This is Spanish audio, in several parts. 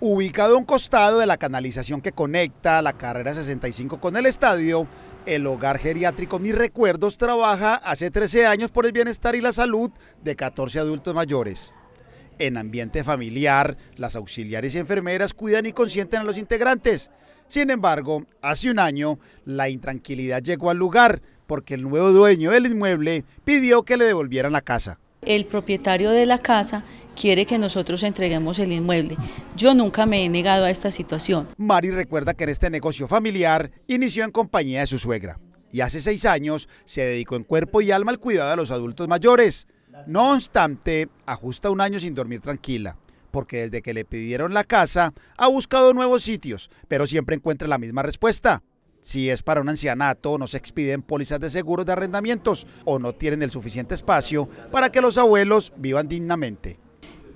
ubicado a un costado de la canalización que conecta la carrera 65 con el estadio, el hogar geriátrico Mis Recuerdos trabaja hace 13 años por el bienestar y la salud de 14 adultos mayores. En ambiente familiar, las auxiliares y enfermeras cuidan y consienten a los integrantes. Sin embargo, hace un año, la intranquilidad llegó al lugar porque el nuevo dueño del inmueble pidió que le devolvieran la casa el propietario de la casa quiere que nosotros entreguemos el inmueble. Yo nunca me he negado a esta situación. Mari recuerda que en este negocio familiar inició en compañía de su suegra y hace seis años se dedicó en cuerpo y alma al cuidado de los adultos mayores. No obstante, ajusta un año sin dormir tranquila, porque desde que le pidieron la casa ha buscado nuevos sitios, pero siempre encuentra la misma respuesta. Si es para un ancianato, no se expiden pólizas de seguros de arrendamientos o no tienen el suficiente espacio para que los abuelos vivan dignamente.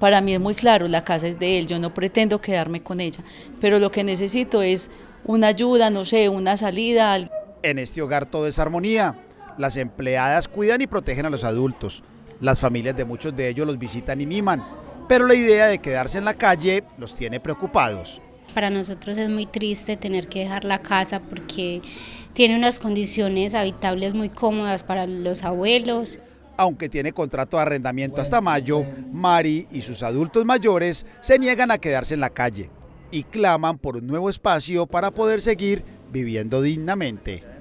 Para mí es muy claro, la casa es de él, yo no pretendo quedarme con ella, pero lo que necesito es una ayuda, no sé, una salida. En este hogar todo es armonía. Las empleadas cuidan y protegen a los adultos. Las familias de muchos de ellos los visitan y miman, pero la idea de quedarse en la calle los tiene preocupados. Para nosotros es muy triste tener que dejar la casa porque tiene unas condiciones habitables muy cómodas para los abuelos. Aunque tiene contrato de arrendamiento hasta mayo, Mari y sus adultos mayores se niegan a quedarse en la calle y claman por un nuevo espacio para poder seguir viviendo dignamente.